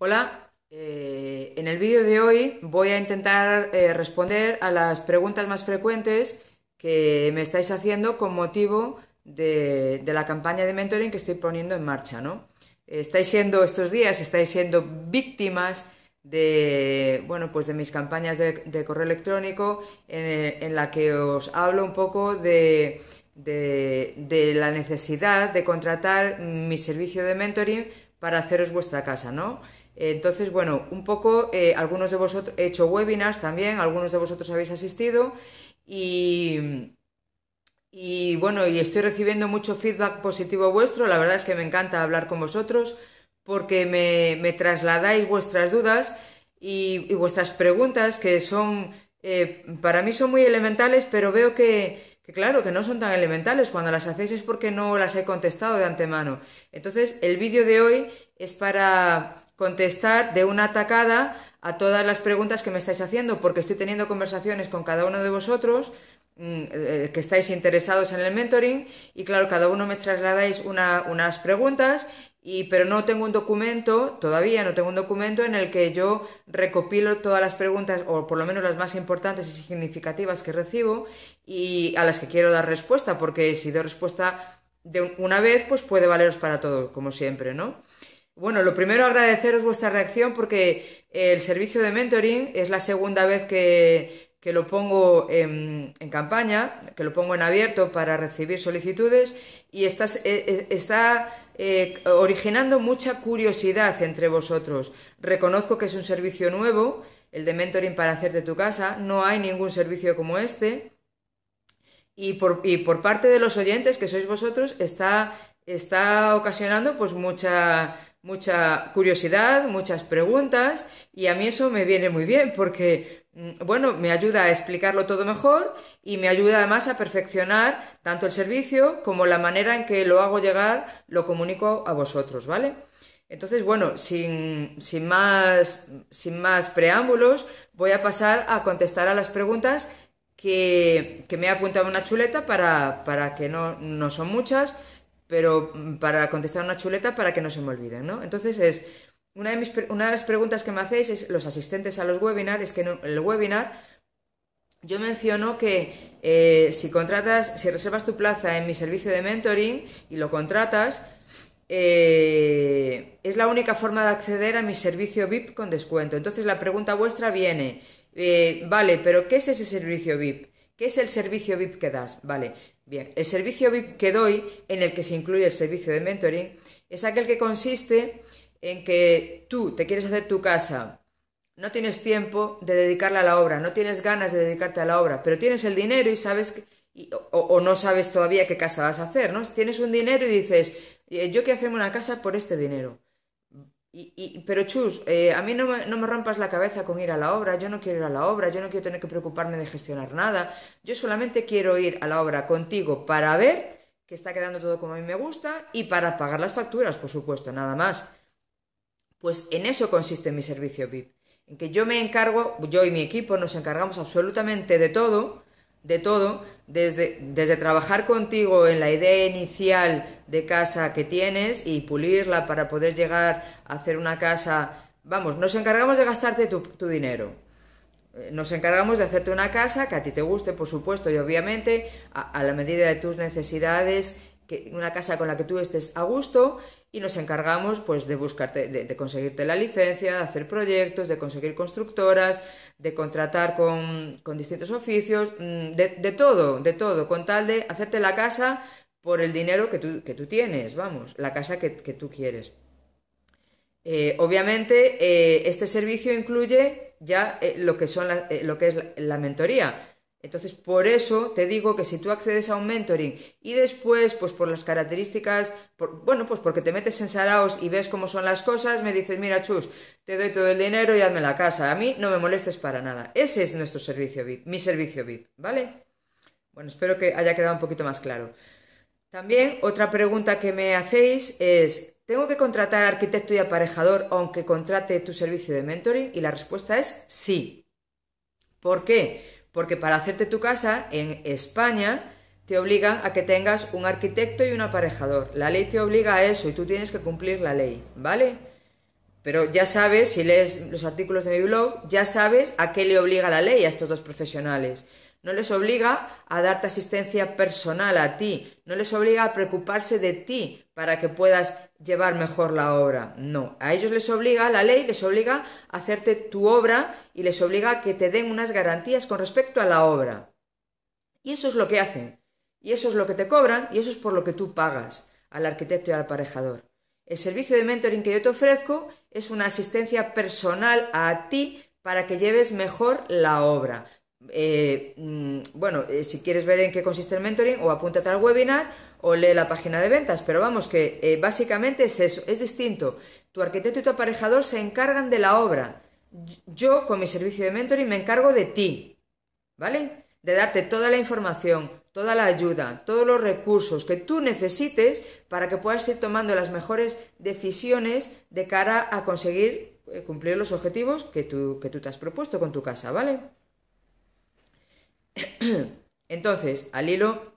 Hola, eh, en el vídeo de hoy voy a intentar eh, responder a las preguntas más frecuentes que me estáis haciendo con motivo de, la campaña de mentoring que estoy poniendo en marcha, ¿no? Estáis siendo estos días, estáis siendo víctimas de bueno pues de mis campañas de, correo electrónico en, la que os hablo un poco de, de, la necesidad de contratar mi servicio de mentoring para haceros vuestra casa no entonces, bueno, un poco, eh, algunos de vosotros, he hecho webinars también, algunos de vosotros habéis asistido y, bueno, y estoy recibiendo mucho feedback positivo vuestro, la verdad es que me encanta hablar con vosotros porque me, trasladáis vuestras dudas y, vuestras preguntas que son, eh, para mí son muy elementales, pero veo que, que, claro, que no son tan elementales. Cuando las hacéis es porque no las he contestado de antemano. Entonces, el vídeo de hoy es para contestar de una atacada a todas las preguntas que me estáis haciendo, porque estoy teniendo conversaciones con cada uno de vosotros mm, eh, que estáis interesados en el mentoring y claro, cada uno me trasladáis unas preguntas y, pero no tengo un documento, todavía no tengo un documento en el que yo recopilo todas las preguntas, o por lo menos las más importantes y significativas que recibo, y a las que quiero dar respuesta, porque si doy respuesta de una vez, pues puede valeros para todo, como siempre, ¿no? Bueno, lo primero agradeceros vuestra reacción porque el servicio de mentoring es la segunda vez que, lo pongo en, campaña, que lo pongo en abierto para recibir solicitudes y está, eh, eh, está eh, originando mucha curiosidad entre vosotros. Reconozco que es un servicio nuevo, el de mentoring para hacerte tu casa, no hay ningún servicio como este. Y por, y por parte de los oyentes, que sois vosotros, está, está ocasionando pues mucha mucha curiosidad, muchas preguntas y a mí eso me viene muy bien porque, mm, bueno, me ayuda a explicarlo todo mejor y me ayuda además a perfeccionar tanto el servicio como la manera en que lo hago llegar, lo comunico a vosotros, ¿vale? Entonces, bueno, sin, sin, más, sin más preámbulos, voy a pasar a contestar a las preguntas que, que me ha apuntado una chuleta para, para que no, no son muchas, pero mm, para contestar una chuleta para que no se me olvide, ¿no? Entonces es, una de, las preguntas que me hacéis es los asistentes a los webinars, es que en el webinar yo menciono que eh, si contratas, si reservas tu plaza en mi servicio de mentoring y lo contratas, eh, es la única forma de acceder a mi servicio VIP con descuento. Entonces la pregunta vuestra viene, eh, vale, pero ¿qué es ese servicio VIP? ¿Qué es el servicio VIP que das? Vale, bien, el servicio VIP que doy, en el que se incluye el servicio de mentoring, es aquel que consiste en que tú te quieres hacer tu casa, no tienes tiempo de dedicarla a la obra, no tienes ganas de dedicarte a la obra, pero tienes el dinero y sabes o, no sabes todavía qué casa vas a hacer, ¿no? Tienes un dinero y dices, eh, yo quiero hacerme una casa por este dinero. Y, pero Chus, eh, a mí no me, no me, rompas la cabeza con ir a la obra, yo no quiero ir a la obra, yo no quiero tener que preocuparme de gestionar nada, yo solamente quiero ir a la obra contigo para ver que está quedando todo como a mí me gusta y para pagar las facturas, por supuesto, nada más. Pues en eso consiste mi servicio VIP, en que yo me encargo, yo y mi equipo nos encargamos absolutamente de todo, de todo, desde, desde trabajar contigo en la idea inicial de casa que tienes y pulirla para poder llegar a hacer una casa, vamos, nos encargamos de gastarte tu, dinero. Eh, nos encargamos de hacerte una casa que a ti te guste, por supuesto, y obviamente a, a la medida de tus necesidades una casa con la que tú estés a gusto y nos encargamos pues de buscarte, de, conseguirte la licencia, de hacer proyectos, de conseguir constructoras, de contratar con, distintos oficios, mm, de, todo, de todo, con tal de hacerte la casa por el dinero que tú, que tú tienes, vamos, la casa que, tú quieres. Eh, obviamente, eh, este servicio incluye ya eh, lo, que son lo que es la mentoría entonces, por eso te digo que si tú accedes a un mentoring y después, pues por las características, bueno, pues porque te metes en saraos y ves cómo son las cosas, me dices, mira, chus, te doy todo el dinero y hazme la casa. A mí no me molestes para nada. Ese es nuestro servicio VIP, mi servicio VIP, ¿vale? Bueno, espero que haya quedado un poquito más claro. También otra pregunta que me hacéis es, ¿tengo que contratar arquitecto y aparejador aunque contrate tu servicio de mentoring? Y la respuesta es sí. ¿Por qué? porque para hacerte tu casa en España te obligan a que tengas un arquitecto y un aparejador. La ley te obliga a eso y tú tienes que cumplir la ley, ¿vale? Pero ya sabes, si lees los artículos de mi blog, ya sabes a qué le obliga la ley a estos dos profesionales. No les obliga a darte asistencia personal a ti, no les obliga a preocuparse de ti para que puedas llevar mejor la obra. No, a ellos les obliga, la ley les obliga a hacerte tu obra y les obliga a que te den unas garantías con respecto a la obra. Y eso es lo que hacen, y eso es lo que te cobran, y eso es por lo que tú pagas al arquitecto y al aparejador. El servicio de mentoring que yo te ofrezco es una asistencia personal a ti para que lleves mejor la obra, eh, mm, bueno, eh, si quieres ver en qué consiste el mentoring, o apúntate al webinar o lee la página de ventas, pero vamos que eh, básicamente es eso, es distinto. Tu arquitecto y tu aparejador se encargan de la obra. Yo con mi servicio de mentoring me encargo de ti, ¿vale? De darte toda la información, toda la ayuda, todos los recursos que tú necesites para que puedas ir tomando las mejores decisiones de cara a conseguir cumplir los objetivos que tú, que tú te has propuesto con tu casa, ¿vale? Entonces, al hilo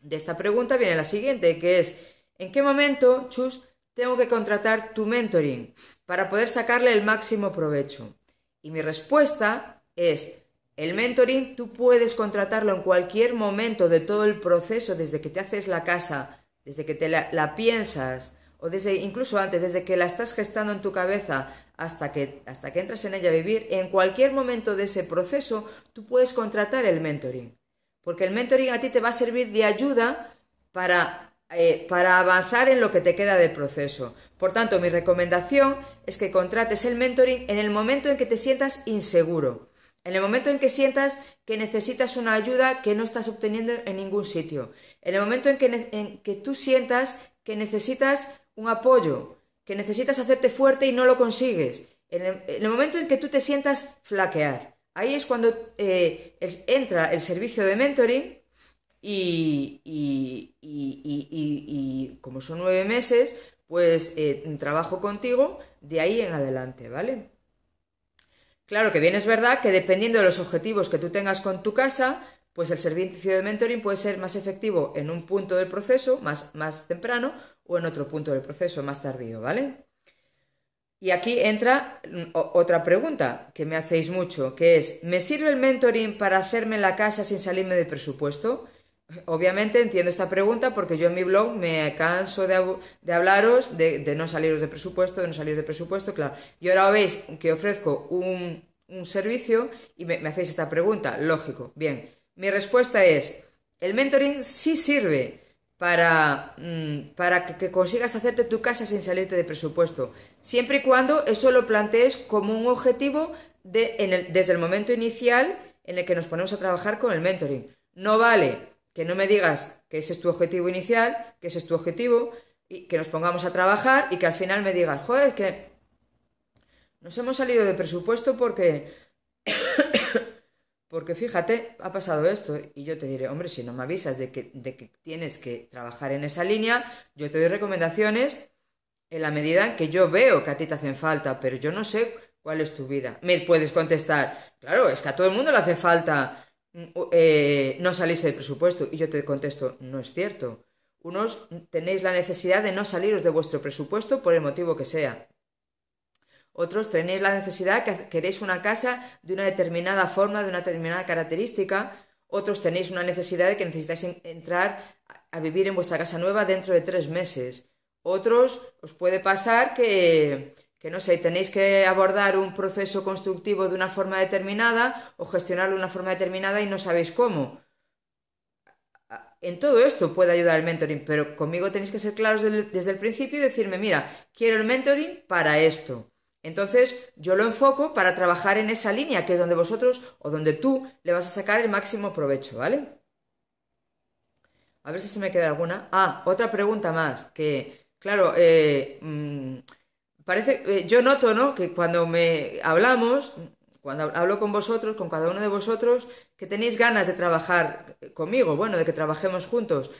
de esta pregunta viene la siguiente, que es, ¿en qué momento, Chus, tengo que contratar tu mentoring para poder sacarle el máximo provecho? Y mi respuesta es, el mentoring tú puedes contratarlo en cualquier momento de todo el proceso, desde que te haces la casa, desde que te la, piensas, o desde incluso antes, desde que la estás gestando en tu cabeza, hasta que, hasta que entras en ella a vivir, en cualquier momento de ese proceso tú puedes contratar el mentoring. Porque el mentoring a ti te va a servir de ayuda para, eh, para avanzar en lo que te queda del proceso. Por tanto, mi recomendación es que contrates el mentoring en el momento en que te sientas inseguro. En el momento en que sientas que necesitas una ayuda que no estás obteniendo en ningún sitio. En el momento en que, en que tú sientas que necesitas un apoyo que necesitas hacerte fuerte y no lo consigues. En el, momento en que tú te sientas flaquear, ahí es cuando eh, entra el servicio de mentoring y, como son nueve meses, pues eh, trabajo contigo de ahí en adelante, ¿vale? Claro que bien es verdad que dependiendo de los objetivos que tú tengas con tu casa, pues el servicio de mentoring puede ser más efectivo en un punto del proceso, más, más temprano, o en otro punto del proceso más tardío, ¿vale? Y aquí entra mm, otra pregunta que me hacéis mucho, que es, ¿me sirve el mentoring para hacerme la casa sin salirme de presupuesto? Obviamente entiendo esta pregunta porque yo en mi blog me canso de, hablaros de, no saliros de presupuesto, de no salir de presupuesto, claro. Y ahora veis que ofrezco un, servicio y me hacéis esta pregunta, lógico. Bien, mi respuesta es, el mentoring sí sirve, para, mm, para que, consigas hacerte tu casa sin salirte de presupuesto, siempre y cuando eso lo plantees como un objetivo desde el momento inicial en el que nos ponemos a trabajar con el mentoring. No vale que no me digas que ese es tu objetivo inicial, que ese es tu objetivo, y que nos pongamos a trabajar y que al final me digas, joder, que nos hemos salido de presupuesto porque porque fíjate, ha pasado esto y yo te diré, hombre, si no me avisas de que, tienes que trabajar en esa línea, yo te doy recomendaciones en la medida en que yo veo que a ti te hacen falta, pero yo no sé cuál es tu vida. Me puedes contestar, claro, es que a todo el mundo le hace falta mm, eh, no salirse del presupuesto. Y yo te contesto, no es cierto. Unos tenéis la necesidad de no saliros de vuestro presupuesto por el motivo que sea. Otros tenéis la necesidad de que queréis una casa de una determinada forma, de una determinada característica. Otros tenéis una necesidad de que necesitáis entrar a vivir en vuestra casa nueva dentro de tres meses. Otros os puede pasar que, que no sé, tenéis que abordar un proceso constructivo de una forma determinada o gestionarlo de una forma determinada y no sabéis cómo. En todo esto puede ayudar el mentoring, pero conmigo tenéis que ser claros desde el principio y decirme, mira, quiero el mentoring para esto. Entonces yo lo enfoco para trabajar en esa línea que es donde vosotros o donde tú le vas a sacar el máximo provecho, ¿vale? A ver si se me queda alguna. Ah, otra pregunta más, que claro, eh, mm, parece, eh, yo noto, ¿no? Que cuando me hablamos, cuando hablo con vosotros, con cada uno de vosotros, que tenéis ganas de trabajar conmigo, bueno, de que trabajemos juntos.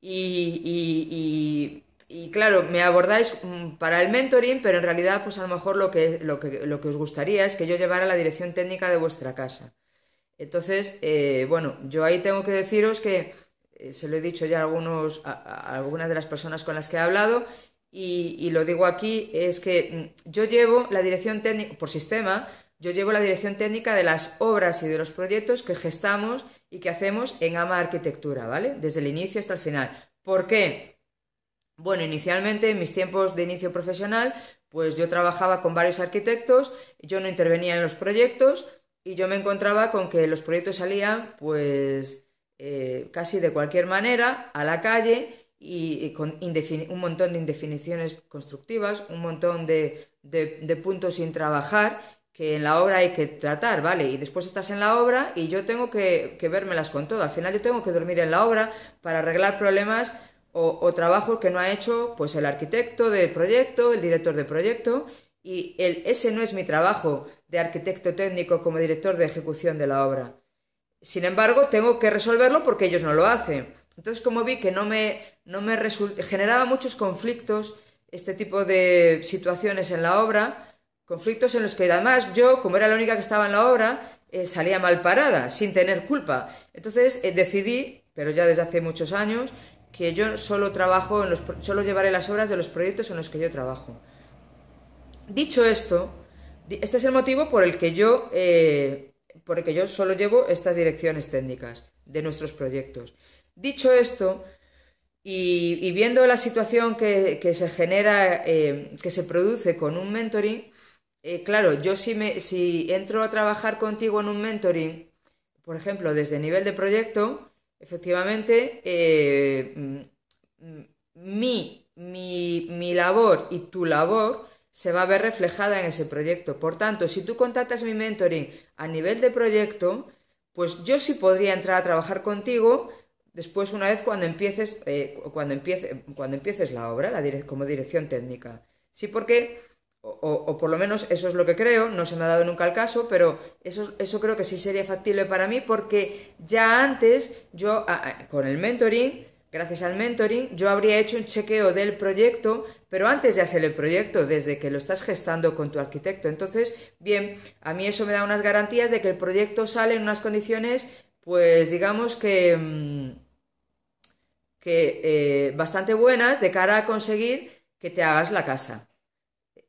y, y y claro, me abordáis mm, para el mentoring, pero en realidad pues a lo mejor lo que, lo que, lo que os gustaría es que yo llevara la dirección técnica de vuestra casa. Entonces, eh, bueno, yo ahí tengo que deciros que eh, se lo he dicho ya a, algunos, algunas de las personas con las que he hablado y, y lo digo aquí, es que mm, yo llevo la dirección técnica, por sistema, yo llevo la dirección técnica de las obras y de los proyectos que gestamos y que hacemos en AMA Arquitectura, ¿vale? Desde el inicio hasta el final. ¿Por qué? Bueno, inicialmente en mis tiempos de inicio profesional, pues yo trabajaba con varios arquitectos, yo no intervenía en los proyectos y yo me encontraba con que los proyectos salían pues eh, casi de cualquier manera a la calle y, con un montón de indefiniciones constructivas, un montón de, puntos sin trabajar que en la obra hay que tratar, ¿vale? Y después estás en la obra y yo tengo que, que vérmelas con todo. Al final yo tengo que dormir en la obra para arreglar problemas o, trabajo que no ha hecho pues el arquitecto del proyecto, el director de proyecto, y el, ese no es mi trabajo de arquitecto técnico como director de ejecución de la obra. Sin embargo, tengo que resolverlo porque ellos no lo hacen. Entonces, como vi que no me, no me generaba muchos conflictos este tipo de situaciones en la obra, conflictos en los que además yo, como era la única que estaba en la obra, eh, salía mal parada, sin tener culpa. Entonces eh, decidí, pero ya desde hace muchos años, que yo solo trabajo en los, llevaré las obras de los proyectos en los que yo trabajo. Dicho esto, este es el motivo por el que yo, eh, yo solo llevo estas direcciones técnicas de nuestros proyectos. Dicho esto, y, viendo la situación que, se genera, eh, que se produce con un mentoring, eh, claro, yo si, me, si entro a trabajar contigo en un mentoring, por ejemplo, desde nivel de proyecto, Efectivamente, eh, mm, mm, mi, mi, mi labor y tu labor se va a ver reflejada en ese proyecto. Por tanto, si tú contactas mi mentoring a nivel de proyecto, pues yo sí podría entrar a trabajar contigo después una vez cuando empieces, eh, cuando, empiece, cuando empieces la obra, como dirección técnica. Sí, porque o, por lo menos eso es lo que creo, no se me ha dado nunca el caso, pero eso, eso creo que sí sería factible para mí porque ya antes yo, con el mentoring, gracias al mentoring, yo habría hecho un chequeo del proyecto, pero antes de hacer el proyecto, desde que lo estás gestando con tu arquitecto. Entonces, bien, a mí eso me da unas garantías de que el proyecto sale en unas condiciones, pues digamos que, mm, que eh, bastante buenas de cara a conseguir que te hagas la casa.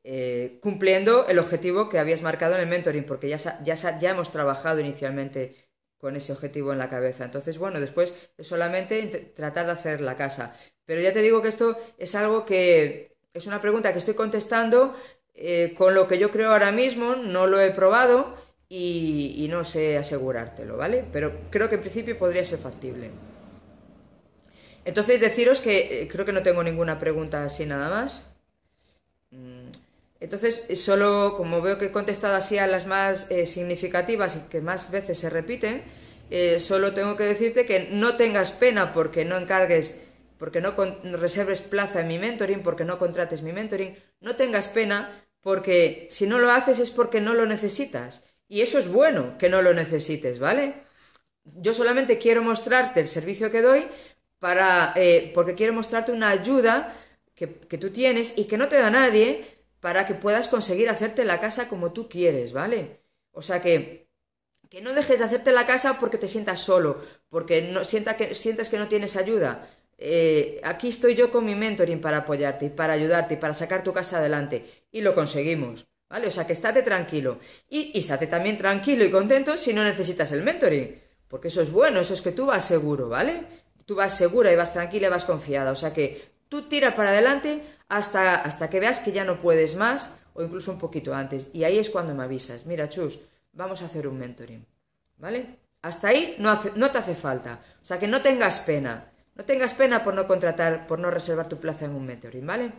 Eh, cumpliendo el objetivo que habías marcado en el mentoring, porque ya, ya, ya hemos trabajado inicialmente con ese objetivo en la cabeza. Entonces, bueno, después es solamente tratar de hacer la casa. Pero ya te digo que esto es algo que es una pregunta que estoy contestando eh, con lo que yo creo ahora mismo, no lo he probado y, no sé asegurártelo, ¿vale? Pero creo que en principio podría ser factible. Entonces, deciros que eh, creo que no tengo ninguna pregunta así nada más. Entonces, solo como veo que he contestado así a las más eh, significativas y que más veces se repiten, eh, solo tengo que decirte que no tengas pena porque no encargues, porque no reserves plaza en mi mentoring, porque no contrates mi mentoring. No tengas pena porque si no lo haces es porque no lo necesitas. Y eso es bueno que no lo necesites, ¿vale? Yo solamente quiero mostrarte el servicio que doy para, eh, porque quiero mostrarte una ayuda que tú tienes y que no te da nadie para que puedas conseguir hacerte la casa como tú quieres, ¿vale? O sea que, no dejes de hacerte la casa porque te sientas solo, porque no, sienta que, sientas que no tienes ayuda. Eh, aquí estoy yo con mi mentoring para apoyarte y para ayudarte y para sacar tu casa adelante. Y lo conseguimos, ¿vale? O sea que estate tranquilo. Y, estate también tranquilo y contento si no necesitas el mentoring. Porque eso es bueno, eso es que tú vas seguro, ¿vale? Tú vas segura y vas tranquila y vas confiada. O sea que tú tiras para adelante, hasta, hasta que veas que ya no puedes más o incluso un poquito antes. Y ahí es cuando me avisas, mira, chus, vamos a hacer un mentoring. ¿Vale? Hasta ahí no, no te hace falta. O sea, que no tengas pena. No tengas pena por no contratar, por no reservar tu plaza en un mentoring, ¿vale?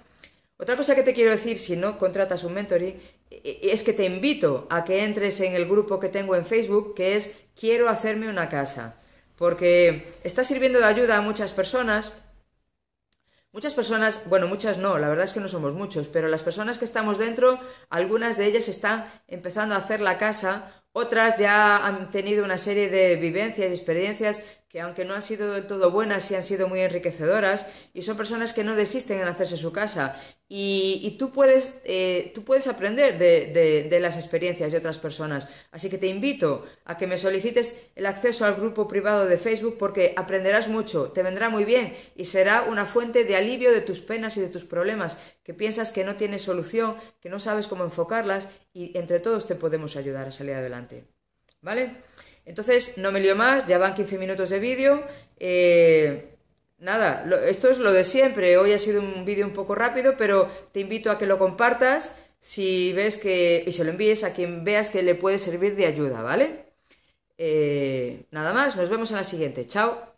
Otra cosa que te quiero decir si no contratas un mentoring e, e, es que te invito a que entres en el grupo que tengo en Facebook que es Quiero hacerme una casa, porque está sirviendo de ayuda a muchas personas Muchas personas, bueno, muchas no, la verdad es que no somos muchos, pero las personas que estamos dentro, algunas de ellas están empezando a hacer la casa, otras ya han tenido una serie de vivencias y experiencias que aunque no han sido del todo buenas, sí han sido muy enriquecedoras y son personas que no desisten en hacerse su casa. Y, tú, puedes, eh, tú puedes aprender de, de, las experiencias de otras personas. Así que te invito a que me solicites el acceso al grupo privado de Facebook porque aprenderás mucho, te vendrá muy bien y será una fuente de alivio de tus penas y de tus problemas, que piensas que no tienes solución, que no sabes cómo enfocarlas y entre todos te podemos ayudar a salir adelante. ¿Vale? Entonces, no me lío más, ya van 15 minutos de vídeo. Eh, nada, esto es lo de siempre. Hoy ha sido un vídeo un poco rápido, pero te invito a que lo compartas si ves que. y se lo envíes a quien veas que le puede servir de ayuda, ¿vale? Eh, nada más, nos vemos en la siguiente. Chao.